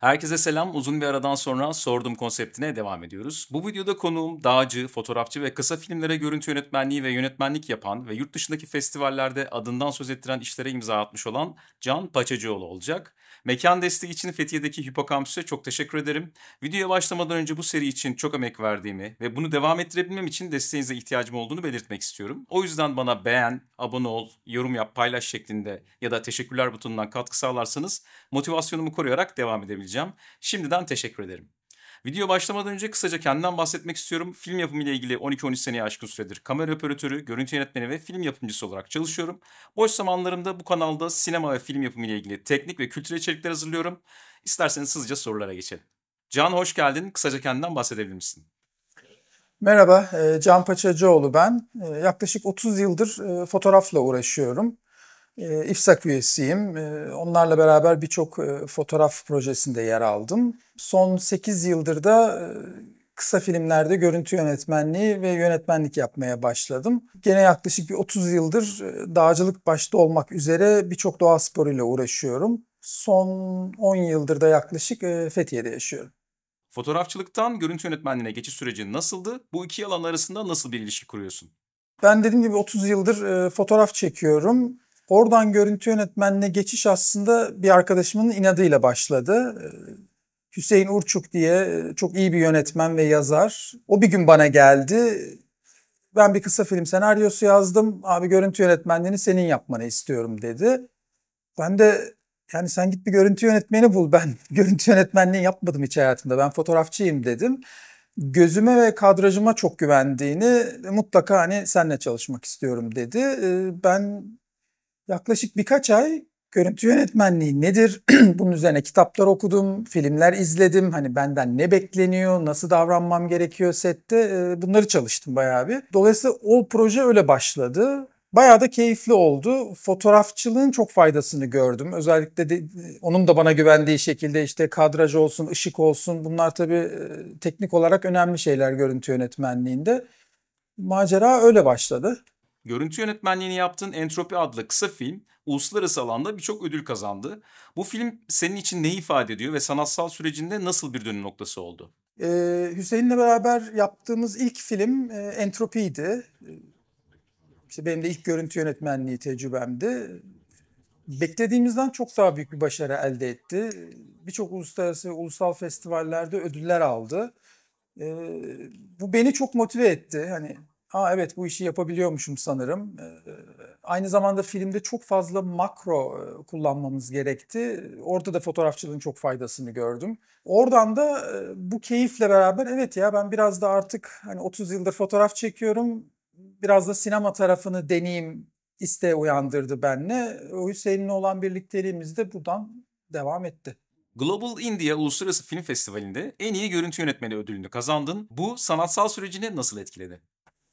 Herkese selam. Uzun bir aradan sonra sordum konseptine devam ediyoruz. Bu videoda konuğum dağcı, fotoğrafçı ve kısa filmlere görüntü yönetmenliği ve yönetmenlik yapan ve yurt dışındaki festivallerde adından söz ettiren işlere imza atmış olan Can Paçacıoğlu olacak. Mekan desteği için Fethiye'deki Hipokampüs'e çok teşekkür ederim. Videoya başlamadan önce bu seri için çok emek verdiğimi ve bunu devam ettirebilmem için desteğinize ihtiyacım olduğunu belirtmek istiyorum. O yüzden bana beğen, abone ol, yorum yap, paylaş şeklinde ya da teşekkürler butonundan katkı sağlarsanız motivasyonumu koruyarak devam edebileceğim. Şimdiden teşekkür ederim. Video başlamadan önce kısaca kendimden bahsetmek istiyorum. Film yapımı ile ilgili 12-13 seneye aşkın süredir kamera operatörü, görüntü yönetmeni ve film yapımcısı olarak çalışıyorum. Boş zamanlarımda bu kanalda sinema ve film yapımı ile ilgili teknik ve kültürel içerikler hazırlıyorum. İsterseniz hızlıca sorulara geçelim. Can hoş geldin. Kısaca kendinden bahsedebilir misin? Merhaba, e, Can Paçacıoğlu ben. E, yaklaşık 30 yıldır e, fotoğrafla uğraşıyorum. E, İFSAK üyesiyim. Ee, onlarla beraber birçok e, fotoğraf projesinde yer aldım. Son 8 yıldır da e, kısa filmlerde görüntü yönetmenliği ve yönetmenlik yapmaya başladım. Gene yaklaşık bir 30 yıldır e, dağcılık başta olmak üzere birçok doğa sporuyla uğraşıyorum. Son 10 yıldır da yaklaşık Fethiye'de yaşıyorum. Fotoğrafçılıktan görüntü yönetmenliğine geçiş süreci nasıldı? Bu iki alan arasında nasıl bir ilişki kuruyorsun? Ben dediğim gibi 30 yıldır fotoğraf çekiyorum Oradan görüntü yönetmenine geçiş aslında bir arkadaşımın inadıyla başladı. Ee, Hüseyin Urçuk diye e, çok iyi bir yönetmen ve yazar. O bir gün bana geldi. Ben bir kısa film senaryosu yazdım. Abi görüntü yönetmenliğini senin yapmanı istiyorum dedi. Ben de yani sen git bir görüntü yönetmeni bul. Ben görüntü yönetmenliği yapmadım hiç hayatımda. Ben fotoğrafçıyım dedim. Gözüme ve kadrajıma çok güvendiğini mutlaka hani senle çalışmak istiyorum dedi. Ee, ben Yaklaşık birkaç ay görüntü yönetmenliği nedir? Bunun üzerine kitaplar okudum, filmler izledim. Hani benden ne bekleniyor, nasıl davranmam gerekiyor sette ee, bunları çalıştım bayağı bir. Dolayısıyla o proje öyle başladı. Bayağı da keyifli oldu. Fotoğrafçılığın çok faydasını gördüm. Özellikle de, e, onun da bana güvendiği şekilde işte kadraj olsun, ışık olsun bunlar tabii e, teknik olarak önemli şeyler görüntü yönetmenliğinde. Macera öyle başladı. Görüntü yönetmenliğini yaptığın Entropi adlı kısa film uluslararası alanda birçok ödül kazandı. Bu film senin için ne ifade ediyor ve sanatsal sürecinde nasıl bir dönüm noktası oldu? Ee, Hüseyin'le beraber yaptığımız ilk film e, Entropi'ydi. E, işte benim de ilk görüntü yönetmenliği tecrübemdi. Beklediğimizden çok daha büyük bir başarı elde etti. Birçok uluslararası ulusal festivallerde ödüller aldı. Ee, bu beni çok motive etti. Hani Aa evet bu işi yapabiliyormuşum sanırım. Ee, aynı zamanda filmde çok fazla makro e, kullanmamız gerekti. Orada da fotoğrafçılığın çok faydasını gördüm. Oradan da e, bu keyifle beraber evet ya ben biraz da artık hani 30 yıldır fotoğraf çekiyorum. Biraz da sinema tarafını deneyeyim isteği uyandırdı benle. O Hüseyin'le olan birlikteliğimiz de buradan devam etti. Global India Uluslararası Film Festivali'nde en iyi görüntü yönetmeni ödülünü kazandın. Bu sanatsal sürecini nasıl etkiledi?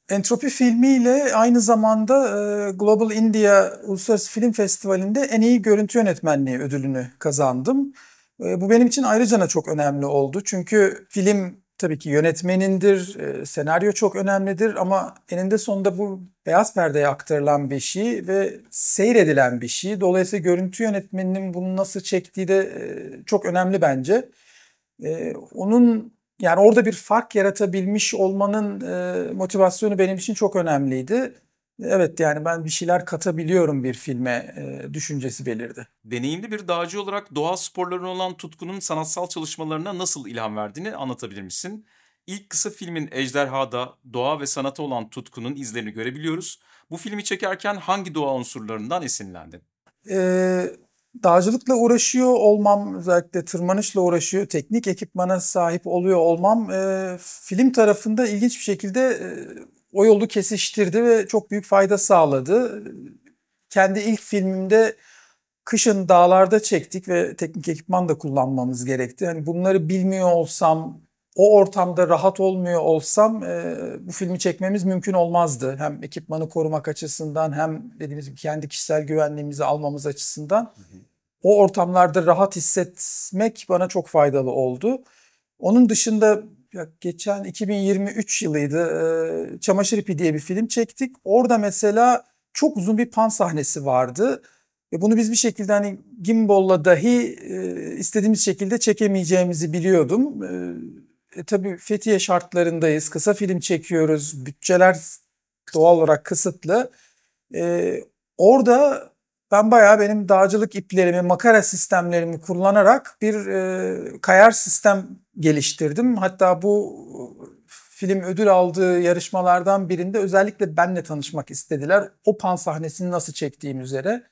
Entropi filmiyle aynı zamanda e, Global India Uluslararası Film Festivali'nde en iyi görüntü yönetmenliği ödülünü kazandım. E, bu benim için ayrıca da çok önemli oldu. Çünkü film tabii ki yönetmenindir, e, senaryo çok önemlidir ama eninde sonunda bu beyaz perdeye aktarılan bir şey ve seyredilen bir şey. Dolayısıyla görüntü yönetmeninin bunu nasıl çektiği de çok önemli bence. Onun yani orada bir fark yaratabilmiş olmanın e, motivasyonu benim için çok önemliydi. Evet yani ben bir şeyler katabiliyorum bir filme e, düşüncesi belirdi. Deneyimli bir dağcı olarak doğal sporlarına olan tutkunun sanatsal çalışmalarına nasıl ilham verdiğini anlatabilir misin? İlk kısa filmin Ejderha'da doğa ve sanata olan tutkunun izlerini görebiliyoruz. Bu filmi çekerken hangi doğa unsurlarından esinlendin? Ee, Dağcılıkla uğraşıyor olmam, özellikle tırmanışla uğraşıyor, teknik ekipmana sahip oluyor olmam e, film tarafında ilginç bir şekilde e, o yolu kesiştirdi ve çok büyük fayda sağladı. Kendi ilk filmimde kışın dağlarda çektik ve teknik ekipman da kullanmamız gerekti. Yani bunları bilmiyor olsam o ortamda rahat olmuyor olsam e, bu filmi çekmemiz mümkün olmazdı. Hem ekipmanı korumak açısından hem dediğimiz gibi kendi kişisel güvenliğimizi almamız açısından. O ortamlarda rahat hissetmek bana çok faydalı oldu. Onun dışında ya geçen 2023 yılıydı. E, Çamaşır İpi diye bir film çektik. Orada mesela çok uzun bir pan sahnesi vardı. Ve bunu biz bir şekilde hani gimbolla dahi e, istediğimiz şekilde çekemeyeceğimizi biliyordum. E, e, tabii Fethiye şartlarındayız. Kısa film çekiyoruz. Bütçeler doğal olarak kısıtlı. E, orada ben bayağı benim dağcılık iplerimi, makara sistemlerimi kullanarak bir e, kayar sistem geliştirdim. Hatta bu e, film ödül aldığı yarışmalardan birinde özellikle benle tanışmak istediler. O pan sahnesini nasıl çektiğim üzere.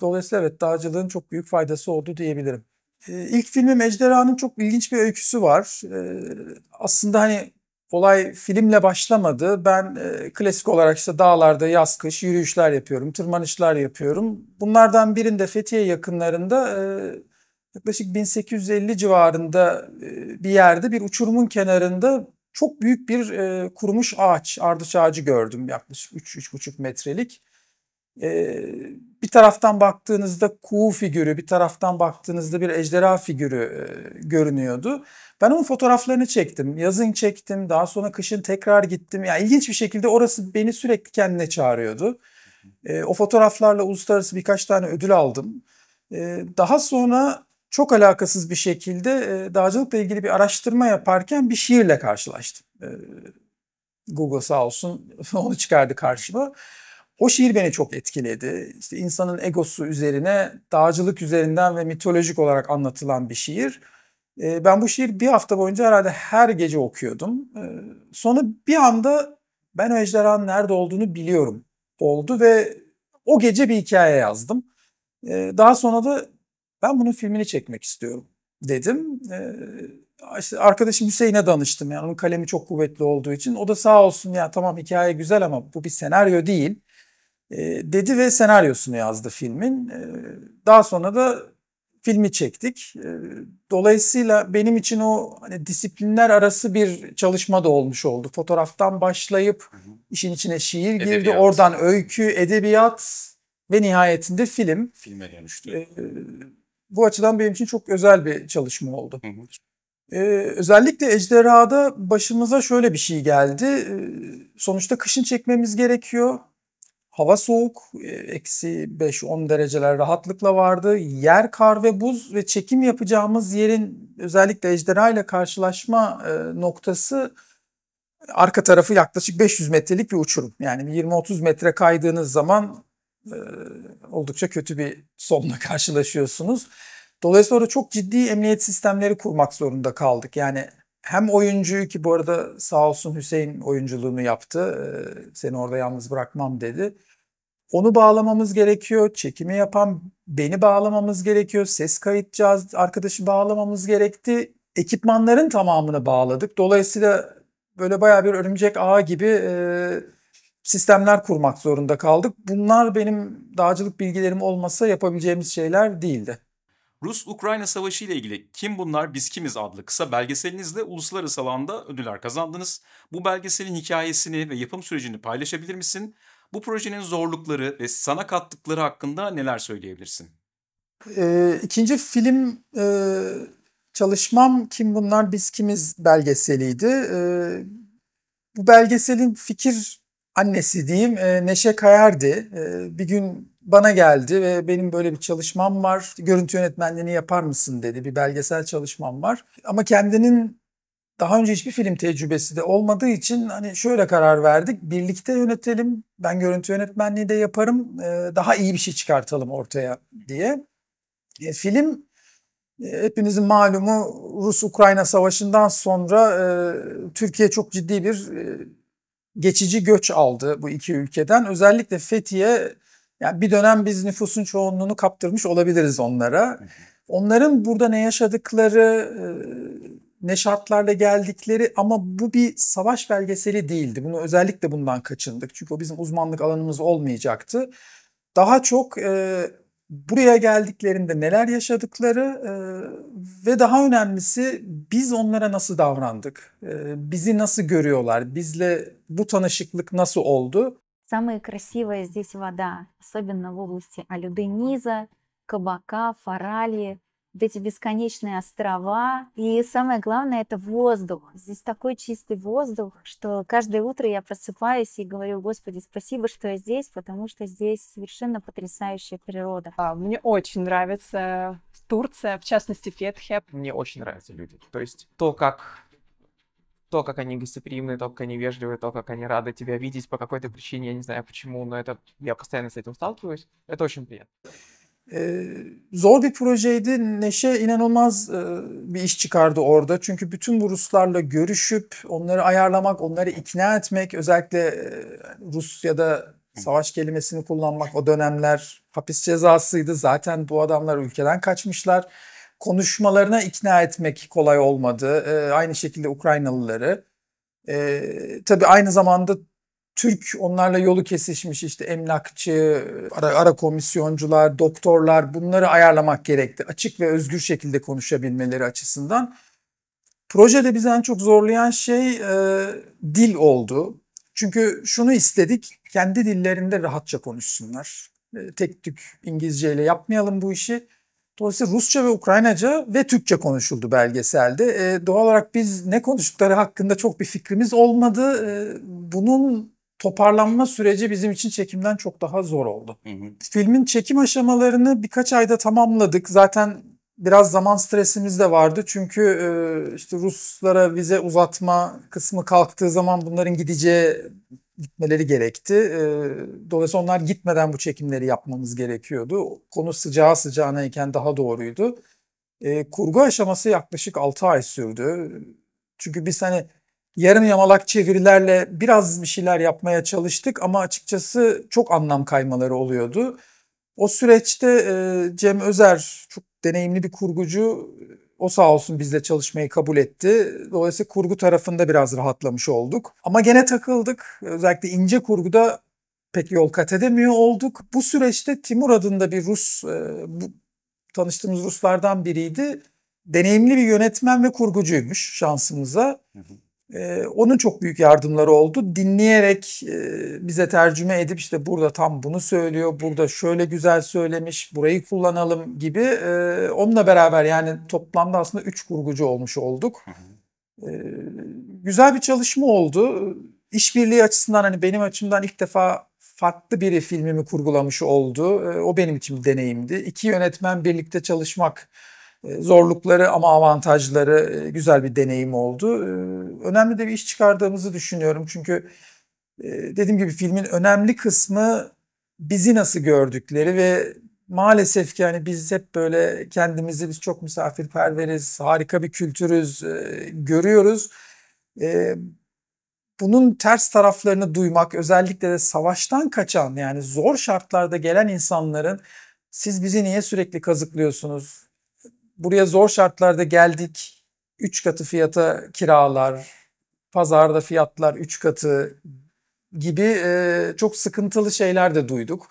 Dolayısıyla evet dağcılığın çok büyük faydası oldu diyebilirim. Ee, ilk filmi Mecdera'nın çok ilginç bir öyküsü var. Ee, aslında hani olay filmle başlamadı. Ben e, klasik olarak işte dağlarda yaz kış yürüyüşler yapıyorum, tırmanışlar yapıyorum. Bunlardan birinde Fethiye yakınlarında e, yaklaşık 1850 civarında e, bir yerde bir uçurumun kenarında çok büyük bir kurumuş ağaç, ardıç ağacı gördüm yaklaşık 3-3,5 metrelik. Ee, bir taraftan baktığınızda kuğu figürü, bir taraftan baktığınızda bir ejderha figürü e, görünüyordu. Ben onun fotoğraflarını çektim. Yazın çektim, daha sonra kışın tekrar gittim. Yani ilginç bir şekilde orası beni sürekli kendine çağırıyordu. Ee, o fotoğraflarla uluslararası birkaç tane ödül aldım. Ee, daha sonra çok alakasız bir şekilde e, dağcılıkla ilgili bir araştırma yaparken bir şiirle karşılaştım. Google sağ olsun onu çıkardı karşıma. O şiir beni çok etkiledi. İşte insanın egosu üzerine, dağcılık üzerinden ve mitolojik olarak anlatılan bir şiir. Ee, ben bu şiir bir hafta boyunca herhalde her gece okuyordum. Ee, sonra bir anda ben o ejderhanın nerede olduğunu biliyorum oldu ve o gece bir hikaye yazdım. Ee, daha sonra da ben bunun filmini çekmek istiyorum dedim. İşte arkadaşım Hüseyin'e danıştım yani onun kalemi çok kuvvetli olduğu için. O da sağ olsun ya tamam hikaye güzel ama bu bir senaryo değil. Ee, dedi ve senaryosunu yazdı filmin. Ee, daha sonra da filmi çektik. Ee, dolayısıyla benim için o hani disiplinler arası bir çalışma da olmuş oldu. Fotoğraftan başlayıp işin içine şiir girdi, edebiyat. oradan öykü, edebiyat ve nihayetinde film. Filme dönüştü. Bu açıdan benim için çok özel bir çalışma oldu. Hı hı. Ee, özellikle Ejderha'da başımıza şöyle bir şey geldi. Ee, sonuçta kışın çekmemiz gerekiyor. Hava soğuk, e, eksi 5-10 dereceler rahatlıkla vardı. Yer kar ve buz ve çekim yapacağımız yerin özellikle ejderha ile karşılaşma e, noktası arka tarafı yaklaşık 500 metrelik bir uçurum. Yani 20-30 metre kaydığınız zaman e, oldukça kötü bir sonla karşılaşıyorsunuz. Dolayısıyla çok ciddi emniyet sistemleri kurmak zorunda kaldık. Yani hem oyuncuyu ki bu arada sağ olsun Hüseyin oyunculuğunu yaptı. Seni orada yalnız bırakmam dedi. Onu bağlamamız gerekiyor. Çekimi yapan beni bağlamamız gerekiyor. Ses kayıt cihaz arkadaşı bağlamamız gerekti. Ekipmanların tamamını bağladık. Dolayısıyla böyle baya bir örümcek ağ gibi sistemler kurmak zorunda kaldık. Bunlar benim dağcılık bilgilerim olmasa yapabileceğimiz şeyler değildi. Rus-Ukrayna Savaşı ile ilgili Kim Bunlar Biz Kimiz adlı kısa belgeselinizle uluslararası alanda ödüller kazandınız. Bu belgeselin hikayesini ve yapım sürecini paylaşabilir misin? Bu projenin zorlukları ve sana kattıkları hakkında neler söyleyebilirsin? E, ikinci film e, çalışmam Kim Bunlar Biz Kimiz belgeseliydi. E, bu belgeselin fikir annesi diyeyim e, Neşe Kayar'dı. E, bir gün bana geldi ve benim böyle bir çalışmam var. Görüntü yönetmenliğini yapar mısın dedi. Bir belgesel çalışmam var. Ama kendinin daha önce hiçbir film tecrübesi de olmadığı için hani şöyle karar verdik. Birlikte yönetelim. Ben görüntü yönetmenliği de yaparım. E, daha iyi bir şey çıkartalım ortaya diye. E, film e, hepinizin malumu Rus-Ukrayna savaşından sonra Türkiye çok ciddi bir geçici göç aldı bu iki ülkeden. Özellikle Fethiye yani bir dönem biz nüfusun çoğunluğunu kaptırmış olabiliriz onlara. Onların burada ne yaşadıkları, e, ne şartlarla geldikleri ama bu bir savaş belgeseli değildi. Bunu özellikle bundan kaçındık. Çünkü o bizim uzmanlık alanımız olmayacaktı. Daha çok e, buraya geldiklerinde neler yaşadıkları e, ve daha önemlisi biz onlara nasıl davrandık? E, bizi nasıl görüyorlar? Bizle bu tanışıklık nasıl oldu? Самая красивая здесь вода, особенно в области Алюдениза, Кабака, Фарали. вот эти бесконечные острова. И самое главное, это воздух. Здесь такой чистый воздух, что каждое утро я просыпаюсь и говорю, Господи, спасибо, что я здесь, потому что здесь совершенно потрясающая природа. А, мне очень нравится Турция, в частности, Фетхе. Мне очень нравятся люди. То есть то, как то, как они гостеприимны, то, как они вежливы, то, как они рады тебя видеть по какой-то причине, я не знаю почему, но это я постоянно с этим сталкиваюсь. Это очень приятно. zor э, bir projeydi. Neşe inanılmaz e, bir iş çıkardı orada. Çünkü bütün bu Ruslarla görüşüp onları ayarlamak, onları ikna etmek, özellikle e, Rusya'da savaş kelimesini kullanmak o dönemler hapis cezasıydı. Zaten bu adamlar ülkeden kaçmışlar konuşmalarına ikna etmek kolay olmadı. E, aynı şekilde Ukraynalıları. E, tabii aynı zamanda Türk onlarla yolu kesişmiş işte emlakçı, ara, ara komisyoncular, doktorlar bunları ayarlamak gerekti. Açık ve özgür şekilde konuşabilmeleri açısından. Projede bizi en çok zorlayan şey e, dil oldu. Çünkü şunu istedik, kendi dillerinde rahatça konuşsunlar. E, tek tük İngilizceyle yapmayalım bu işi Dolayısıyla Rusça ve Ukraynaca ve Türkçe konuşuldu belgeselde. E, doğal olarak biz ne konuştukları hakkında çok bir fikrimiz olmadı. E, bunun toparlanma süreci bizim için çekimden çok daha zor oldu. Hı hı. Filmin çekim aşamalarını birkaç ayda tamamladık. Zaten biraz zaman stresimiz de vardı. Çünkü e, işte Ruslara vize uzatma kısmı kalktığı zaman bunların gideceği gitmeleri gerekti. Ee, dolayısıyla onlar gitmeden bu çekimleri yapmamız gerekiyordu. Konu sıcağı iken daha doğruydu. Ee, kurgu aşaması yaklaşık 6 ay sürdü. Çünkü biz hani yarım yamalak çevirilerle biraz bir şeyler yapmaya çalıştık ama açıkçası çok anlam kaymaları oluyordu. O süreçte e, Cem Özer çok deneyimli bir kurgucu o sağ olsun bizle çalışmayı kabul etti. Dolayısıyla kurgu tarafında biraz rahatlamış olduk. Ama gene takıldık. Özellikle ince kurguda pek yol kat edemiyor olduk. Bu süreçte Timur adında bir Rus, e, bu, tanıştığımız Ruslardan biriydi. Deneyimli bir yönetmen ve kurgucuymuş şansımıza. Hı hı. Ee, onun çok büyük yardımları oldu. Dinleyerek e, bize tercüme edip işte burada tam bunu söylüyor, burada şöyle güzel söylemiş, burayı kullanalım gibi. E, onunla beraber yani toplamda aslında üç kurgucu olmuş olduk. E, güzel bir çalışma oldu. İşbirliği açısından hani benim açımdan ilk defa farklı biri filmimi kurgulamış oldu. E, o benim için bir deneyimdi. İki yönetmen birlikte çalışmak e, zorlukları ama avantajları e, güzel bir deneyim oldu. E, önemli de bir iş çıkardığımızı düşünüyorum. Çünkü dediğim gibi filmin önemli kısmı bizi nasıl gördükleri ve maalesef ki yani biz hep böyle kendimizi biz çok misafirperveriz, harika bir kültürüz görüyoruz. Bunun ters taraflarını duymak özellikle de savaştan kaçan yani zor şartlarda gelen insanların siz bizi niye sürekli kazıklıyorsunuz? buraya zor şartlarda geldik. 3 katı fiyata kiralar, pazarda fiyatlar 3 katı gibi e, çok sıkıntılı şeyler de duyduk.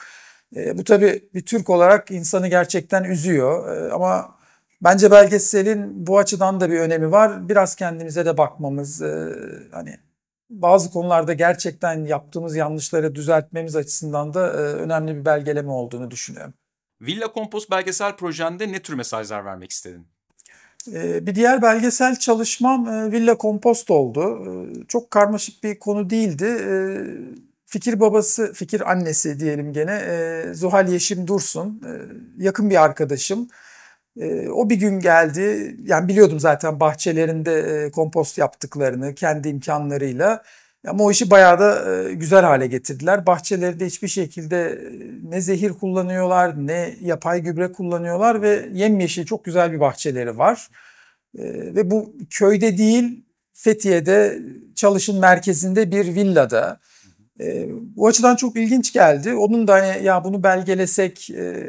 E, bu tabii bir Türk olarak insanı gerçekten üzüyor e, ama bence belgeselin bu açıdan da bir önemi var. Biraz kendimize de bakmamız, e, hani bazı konularda gerçekten yaptığımız yanlışları düzeltmemiz açısından da e, önemli bir belgeleme olduğunu düşünüyorum. Villa Compost belgesel projende ne tür mesajlar vermek istedin? Ee, bir diğer belgesel çalışmam e, Villa Compost oldu. Ee, çok karmaşık bir konu değildi. Ee, fikir babası, fikir annesi diyelim gene e, Zuhal Yeşim Dursun. E, yakın bir arkadaşım. O bir gün geldi. Yani biliyordum zaten bahçelerinde kompost yaptıklarını kendi imkanlarıyla. Ama o işi bayağı da e, güzel hale getirdiler. Bahçelerinde hiçbir şekilde e, ne zehir kullanıyorlar ne yapay gübre kullanıyorlar ve yemyeşil çok güzel bir bahçeleri var. E, ve bu köyde değil Fethiye'de çalışın merkezinde bir villada. bu açıdan çok ilginç geldi. Onun da hani ya bunu belgelesek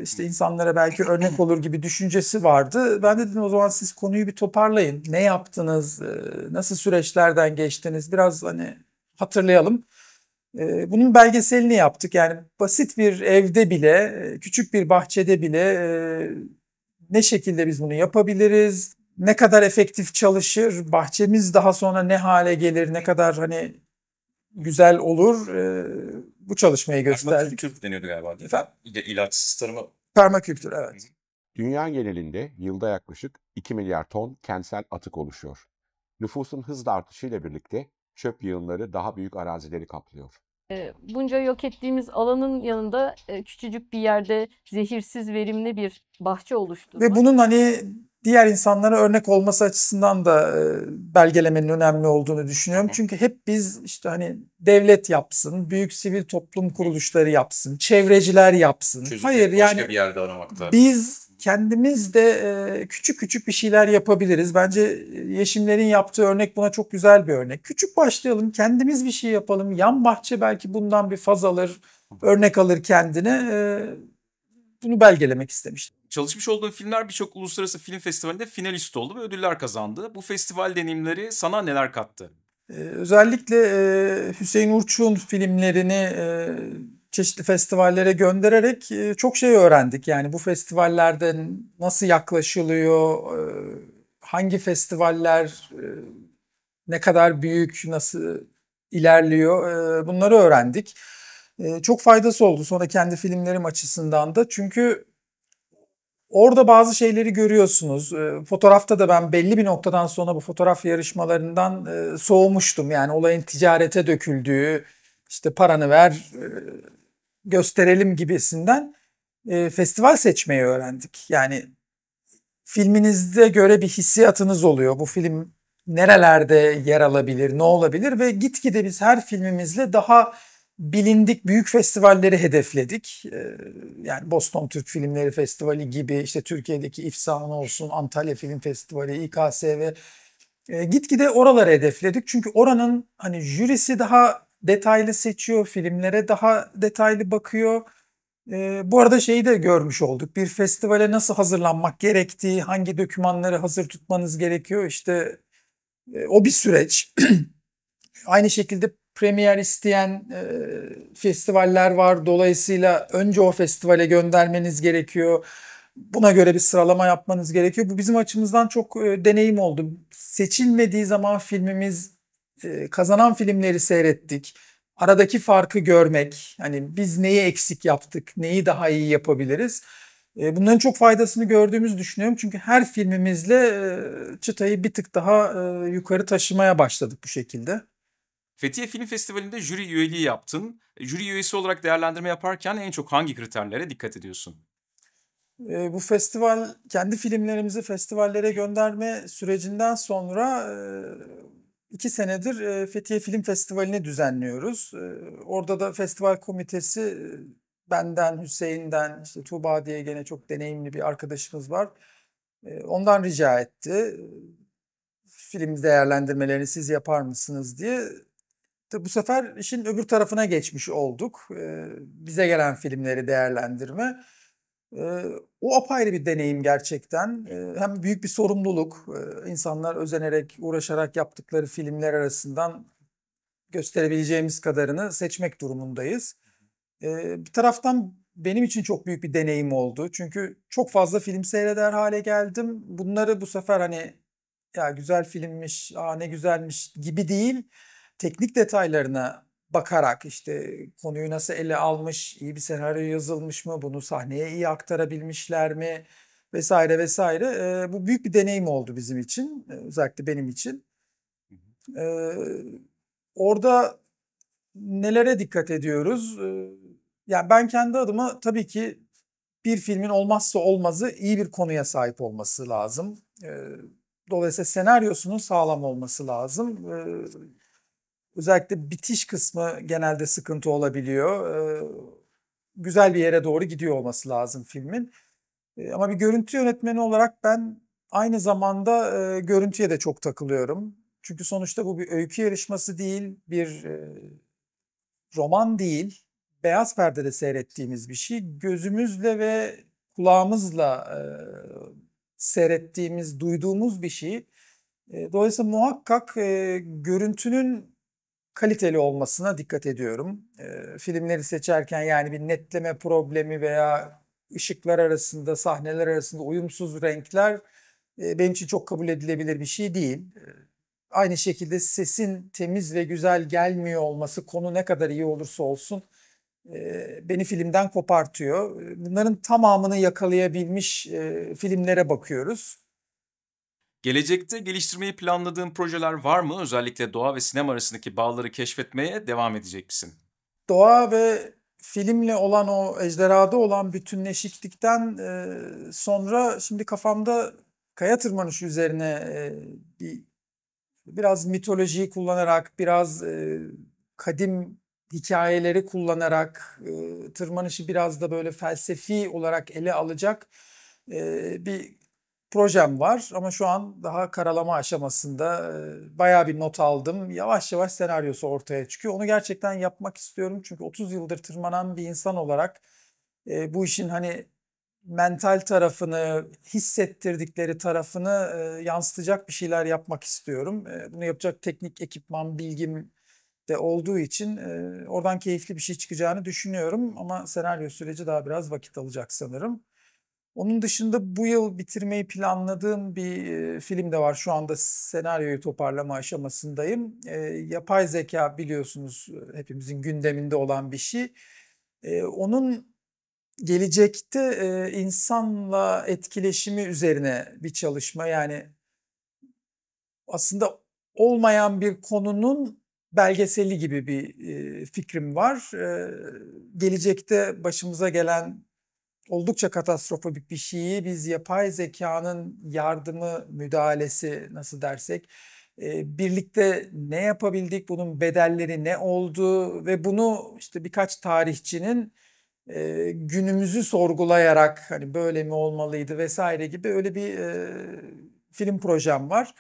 işte insanlara belki örnek olur gibi düşüncesi vardı. Ben de dedim o zaman siz konuyu bir toparlayın. Ne yaptınız? nasıl süreçlerden geçtiniz? Biraz hani hatırlayalım. Ee, bunun belgeselini yaptık. Yani basit bir evde bile, e, küçük bir bahçede bile e, ne şekilde biz bunu yapabiliriz? Ne kadar efektif çalışır? Bahçemiz daha sonra ne hale gelir? Ne kadar hani güzel olur? Ee, bu çalışmayı gösterdik. Permakültür deniyordu galiba. Değil Efendim? İlaçsız tarımı. Permakültür evet. Dünya genelinde yılda yaklaşık 2 milyar ton kentsel atık oluşuyor. Nüfusun hızla artışıyla birlikte çöp yığınları daha büyük arazileri kaplıyor. Bunca yok ettiğimiz alanın yanında küçücük bir yerde zehirsiz verimli bir bahçe oluştu. Ve bunun hani diğer insanlara örnek olması açısından da belgelemenin önemli olduğunu düşünüyorum. Evet. Çünkü hep biz işte hani devlet yapsın, büyük sivil toplum kuruluşları yapsın, çevreciler yapsın. Çocuk Hayır yani bir yerde aramakta. Biz kendimiz de e, küçük küçük bir şeyler yapabiliriz. Bence e, Yeşimlerin yaptığı örnek buna çok güzel bir örnek. Küçük başlayalım, kendimiz bir şey yapalım. Yan bahçe belki bundan bir faz alır, örnek alır kendine. E, bunu belgelemek istemiştim. Çalışmış olduğun filmler birçok uluslararası film festivalinde finalist oldu ve ödüller kazandı. Bu festival deneyimleri sana neler kattı? özellikle Hüseyin Urçuk'un filmlerini çeşitli festivallere göndererek e, çok şey öğrendik. Yani bu festivallerde nasıl yaklaşılıyor, e, hangi festivaller e, ne kadar büyük, nasıl ilerliyor bunları öğrendik. Çok faydası oldu sonra kendi filmlerim açısından da. Çünkü orada bazı şeyleri görüyorsunuz. Fotoğrafta da ben belli bir noktadan sonra bu fotoğraf yarışmalarından soğumuştum. Yani olayın ticarete döküldüğü, işte paranı ver, gösterelim gibisinden e, festival seçmeyi öğrendik. Yani filminizde göre bir hissiyatınız oluyor. Bu film nerelerde yer alabilir, ne olabilir ve gitgide biz her filmimizle daha bilindik büyük festivalleri hedefledik. E, yani Boston Türk Filmleri Festivali gibi işte Türkiye'deki İFSAN olsun, Antalya Film Festivali, İKSV e, gitgide oraları hedefledik. Çünkü oranın hani jürisi daha detaylı seçiyor, filmlere daha detaylı bakıyor. E, bu arada şeyi de görmüş olduk. Bir festivale nasıl hazırlanmak gerektiği, hangi dokümanları hazır tutmanız gerekiyor işte e, o bir süreç. Aynı şekilde premier isteyen e, festivaller var. Dolayısıyla önce o festivale göndermeniz gerekiyor. Buna göre bir sıralama yapmanız gerekiyor. Bu bizim açımızdan çok e, deneyim oldu. Seçilmediği zaman filmimiz e, kazanan filmleri seyrettik. Aradaki farkı görmek, hani biz neyi eksik yaptık, neyi daha iyi yapabiliriz. E, bunların çok faydasını gördüğümüz düşünüyorum. Çünkü her filmimizle e, çıtayı bir tık daha e, yukarı taşımaya başladık bu şekilde. Fethiye Film Festivali'nde jüri üyeliği yaptın. Jüri üyesi olarak değerlendirme yaparken en çok hangi kriterlere dikkat ediyorsun? bu festival kendi filmlerimizi festivallere gönderme sürecinden sonra İki senedir Fethiye Film Festivali'ni düzenliyoruz. Orada da festival komitesi benden, Hüseyin'den, işte Tuğba diye gene çok deneyimli bir arkadaşımız var. Ondan rica etti. Film değerlendirmelerini siz yapar mısınız diye. Bu sefer işin öbür tarafına geçmiş olduk. Bize gelen filmleri değerlendirme. E, o apayrı bir deneyim gerçekten. E, hem büyük bir sorumluluk. E, insanlar özenerek, uğraşarak yaptıkları filmler arasından gösterebileceğimiz kadarını seçmek durumundayız. E, bir taraftan benim için çok büyük bir deneyim oldu. Çünkü çok fazla film seyreder hale geldim. Bunları bu sefer hani ya güzel filmmiş, aa ne güzelmiş gibi değil. Teknik detaylarına bakarak işte konuyu nasıl ele almış, iyi bir senaryo yazılmış mı, bunu sahneye iyi aktarabilmişler mi vesaire vesaire. E, bu büyük bir deneyim oldu bizim için, özellikle benim için. E, orada nelere dikkat ediyoruz? E, yani ben kendi adıma tabii ki bir filmin olmazsa olmazı iyi bir konuya sahip olması lazım. E, dolayısıyla senaryosunun sağlam olması lazım. E, Özellikle bitiş kısmı genelde sıkıntı olabiliyor. Ee, güzel bir yere doğru gidiyor olması lazım filmin. Ee, ama bir görüntü yönetmeni olarak ben aynı zamanda e, görüntüye de çok takılıyorum. Çünkü sonuçta bu bir öykü yarışması değil, bir e, roman değil. Beyaz perdede seyrettiğimiz bir şey. Gözümüzle ve kulağımızla e, seyrettiğimiz, duyduğumuz bir şey. Dolayısıyla muhakkak e, görüntünün kaliteli olmasına dikkat ediyorum. E, filmleri seçerken yani bir netleme problemi veya ışıklar arasında, sahneler arasında uyumsuz renkler e, benim için çok kabul edilebilir bir şey değil. E, aynı şekilde sesin temiz ve güzel gelmiyor olması konu ne kadar iyi olursa olsun e, beni filmden kopartıyor. Bunların tamamını yakalayabilmiş e, filmlere bakıyoruz. Gelecekte geliştirmeyi planladığın projeler var mı? Özellikle doğa ve sinema arasındaki bağları keşfetmeye devam edecek misin? Doğa ve filmle olan o ejderhada olan bütünleşiklikten e, sonra şimdi kafamda kaya tırmanışı üzerine e, bir biraz mitolojiyi kullanarak biraz e, kadim hikayeleri kullanarak e, tırmanışı biraz da böyle felsefi olarak ele alacak bir projem var ama şu an daha karalama aşamasında bayağı bir not aldım. Yavaş yavaş senaryosu ortaya çıkıyor. Onu gerçekten yapmak istiyorum çünkü 30 yıldır tırmanan bir insan olarak e, bu işin hani mental tarafını, hissettirdikleri tarafını e, yansıtacak bir şeyler yapmak istiyorum. E, bunu yapacak teknik ekipman, bilgim de olduğu için e, oradan keyifli bir şey çıkacağını düşünüyorum ama senaryo süreci daha biraz vakit alacak sanırım. Onun dışında bu yıl bitirmeyi planladığım bir film de var. Şu anda senaryoyu toparlama aşamasındayım. E, yapay zeka biliyorsunuz hepimizin gündeminde olan bir şey. E, onun gelecekte e, insanla etkileşimi üzerine bir çalışma yani aslında olmayan bir konunun belgeseli gibi bir e, fikrim var. E, gelecekte başımıza gelen oldukça katastrofik bir şeyi biz yapay zekanın yardımı, müdahalesi nasıl dersek e, birlikte ne yapabildik, bunun bedelleri ne oldu ve bunu işte birkaç tarihçinin e, günümüzü sorgulayarak hani böyle mi olmalıydı vesaire gibi öyle bir e, film projem var.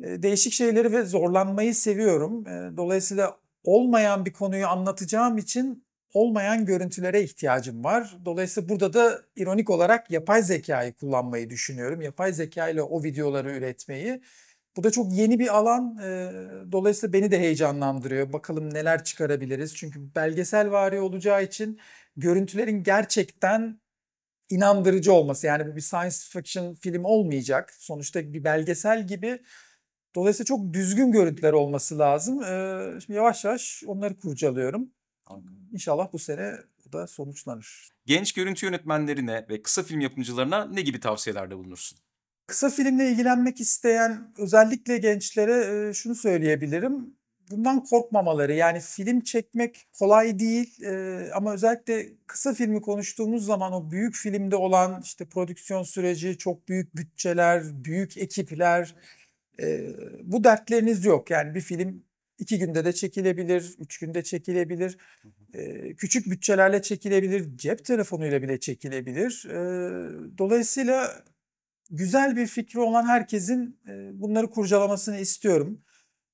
Değişik şeyleri ve zorlanmayı seviyorum. Dolayısıyla olmayan bir konuyu anlatacağım için olmayan görüntülere ihtiyacım var. Dolayısıyla burada da ironik olarak yapay zekayı kullanmayı düşünüyorum. Yapay zeka ile o videoları üretmeyi. Bu da çok yeni bir alan. Ee, dolayısıyla beni de heyecanlandırıyor. Bakalım neler çıkarabiliriz. Çünkü belgesel vari olacağı için görüntülerin gerçekten inandırıcı olması. Yani bu bir science fiction film olmayacak. Sonuçta bir belgesel gibi. Dolayısıyla çok düzgün görüntüler olması lazım. Ee, şimdi yavaş yavaş onları kurcalıyorum. İnşallah bu sene bu da sonuçlanır. Genç görüntü yönetmenlerine ve kısa film yapımcılarına ne gibi tavsiyelerde bulunursun? Kısa filmle ilgilenmek isteyen özellikle gençlere e, şunu söyleyebilirim. Bundan korkmamaları yani film çekmek kolay değil e, ama özellikle kısa filmi konuştuğumuz zaman o büyük filmde olan işte prodüksiyon süreci, çok büyük bütçeler, büyük ekipler e, bu dertleriniz yok. Yani bir film İki günde de çekilebilir, üç günde çekilebilir, e, küçük bütçelerle çekilebilir, cep telefonuyla bile çekilebilir. E, dolayısıyla güzel bir fikri olan herkesin e, bunları kurcalamasını istiyorum.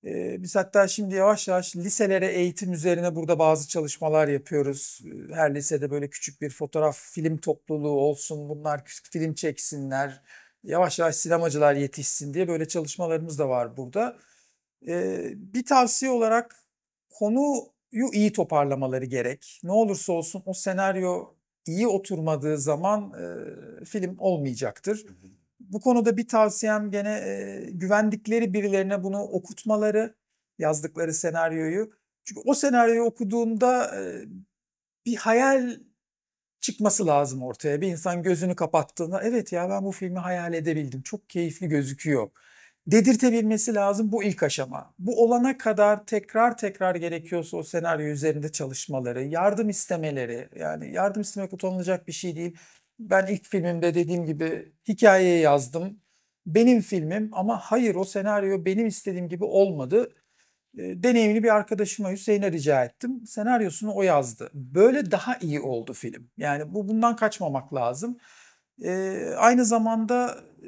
E, biz hatta şimdi yavaş yavaş liselere eğitim üzerine burada bazı çalışmalar yapıyoruz. Her lisede böyle küçük bir fotoğraf, film topluluğu olsun, bunlar film çeksinler. Yavaş yavaş sinemacılar yetişsin diye böyle çalışmalarımız da var burada. E, bir tavsiye olarak konuyu iyi toparlamaları gerek. Ne olursa olsun o senaryo iyi oturmadığı zaman e, film olmayacaktır. Bu konuda bir tavsiyem gene e, güvendikleri birilerine bunu okutmaları, yazdıkları senaryoyu. Çünkü o senaryoyu okuduğunda e, bir hayal çıkması lazım ortaya. Bir insan gözünü kapattığında evet ya ben bu filmi hayal edebildim. Çok keyifli gözüküyor dedirtebilmesi lazım bu ilk aşama. Bu olana kadar tekrar tekrar gerekiyorsa o senaryo üzerinde çalışmaları, yardım istemeleri yani yardım istemek utanılacak bir şey değil. Ben ilk filmimde dediğim gibi hikayeyi yazdım. Benim filmim ama hayır o senaryo benim istediğim gibi olmadı. Ee, deneyimli bir arkadaşıma Hüseyin'e rica ettim. Senaryosunu o yazdı. Böyle daha iyi oldu film. Yani bu bundan kaçmamak lazım. Ee, aynı zamanda e,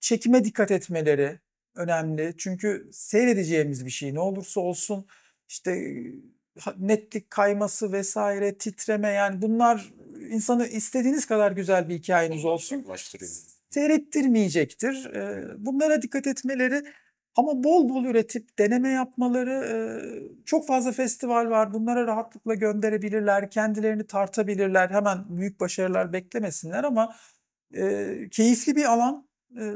çekime dikkat etmeleri, önemli. Çünkü seyredeceğimiz bir şey ne olursa olsun işte netlik kayması vesaire, titreme yani bunlar insanı istediğiniz kadar güzel bir hikayeniz olsun seyrettirmeyecektir. Ee, bunlara dikkat etmeleri ama bol bol üretip deneme yapmaları e, çok fazla festival var. Bunlara rahatlıkla gönderebilirler, kendilerini tartabilirler. Hemen büyük başarılar beklemesinler ama e, keyifli bir alan e,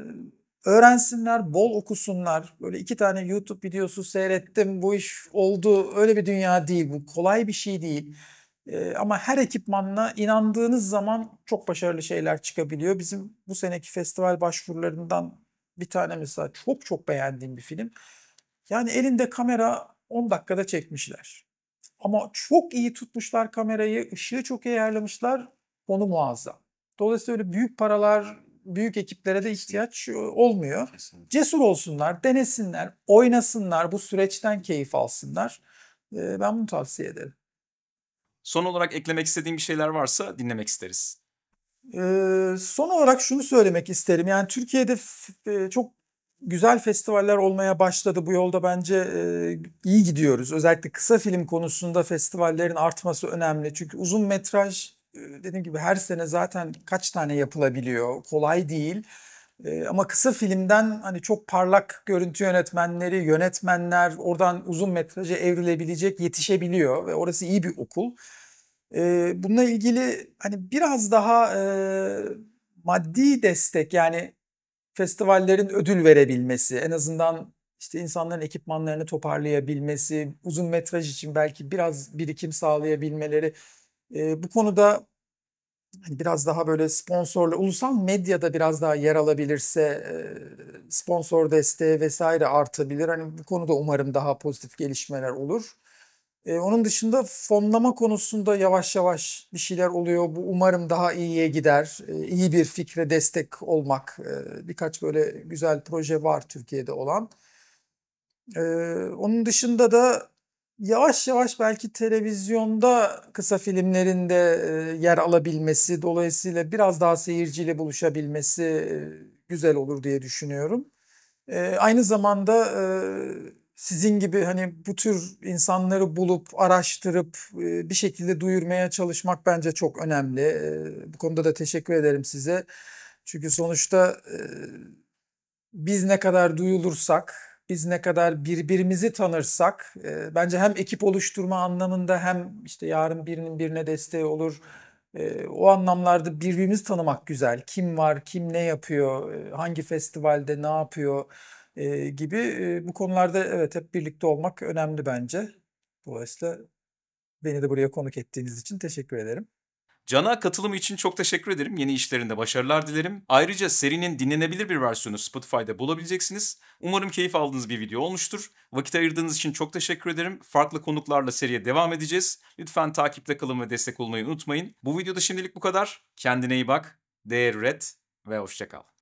öğrensinler, bol okusunlar. Böyle iki tane YouTube videosu seyrettim, bu iş oldu. Öyle bir dünya değil bu. Kolay bir şey değil. Ee, ama her ekipmanla inandığınız zaman çok başarılı şeyler çıkabiliyor. Bizim bu seneki festival başvurularından bir tane mesela çok çok beğendiğim bir film. Yani elinde kamera 10 dakikada çekmişler. Ama çok iyi tutmuşlar kamerayı, ışığı çok iyi ayarlamışlar, Onu muazzam. Dolayısıyla öyle büyük paralar büyük ekiplere de ihtiyaç e, olmuyor. Cesur olsunlar, denesinler, oynasınlar, bu süreçten keyif alsınlar. E, ben bunu tavsiye ederim. Son olarak eklemek istediğim bir şeyler varsa dinlemek isteriz. Ee, son olarak şunu söylemek isterim. Yani Türkiye'de e, çok güzel festivaller olmaya başladı. Bu yolda bence e, iyi gidiyoruz. Özellikle kısa film konusunda festivallerin artması önemli. Çünkü uzun metraj dediğim gibi her sene zaten kaç tane yapılabiliyor kolay değil. ama kısa filmden hani çok parlak görüntü yönetmenleri, yönetmenler oradan uzun metraja evrilebilecek yetişebiliyor ve orası iyi bir okul. bununla ilgili hani biraz daha maddi destek yani festivallerin ödül verebilmesi en azından işte insanların ekipmanlarını toparlayabilmesi, uzun metraj için belki biraz birikim sağlayabilmeleri e, bu konuda hani, biraz daha böyle sponsorla ulusal medyada biraz daha yer alabilirse sponsor desteği vesaire artabilir. Hani bu konuda umarım daha pozitif gelişmeler olur. Ee, onun dışında fonlama konusunda yavaş yavaş bir şeyler oluyor. Bu umarım daha iyiye gider. Ee, iyi bir fikre destek olmak. Ee, birkaç böyle güzel proje var Türkiye'de olan. Ee, onun dışında da yavaş yavaş belki televizyonda kısa filmlerinde yer alabilmesi dolayısıyla biraz daha seyirciyle buluşabilmesi güzel olur diye düşünüyorum. Aynı zamanda sizin gibi hani bu tür insanları bulup araştırıp bir şekilde duyurmaya çalışmak bence çok önemli. Bu konuda da teşekkür ederim size. Çünkü sonuçta biz ne kadar duyulursak biz ne kadar birbirimizi tanırsak e, bence hem ekip oluşturma anlamında hem işte yarın birinin birine desteği olur. E, o anlamlarda birbirimizi tanımak güzel. Kim var, kim ne yapıyor, e, hangi festivalde ne yapıyor e, gibi e, bu konularda evet hep birlikte olmak önemli bence. Dolayısıyla beni de buraya konuk ettiğiniz için teşekkür ederim. Can'a katılımı için çok teşekkür ederim. Yeni işlerinde başarılar dilerim. Ayrıca serinin dinlenebilir bir versiyonu Spotify'da bulabileceksiniz. Umarım keyif aldığınız bir video olmuştur. Vakit ayırdığınız için çok teşekkür ederim. Farklı konuklarla seriye devam edeceğiz. Lütfen takipte kalın ve destek olmayı unutmayın. Bu videoda şimdilik bu kadar. Kendine iyi bak, değer üret ve hoşçakal.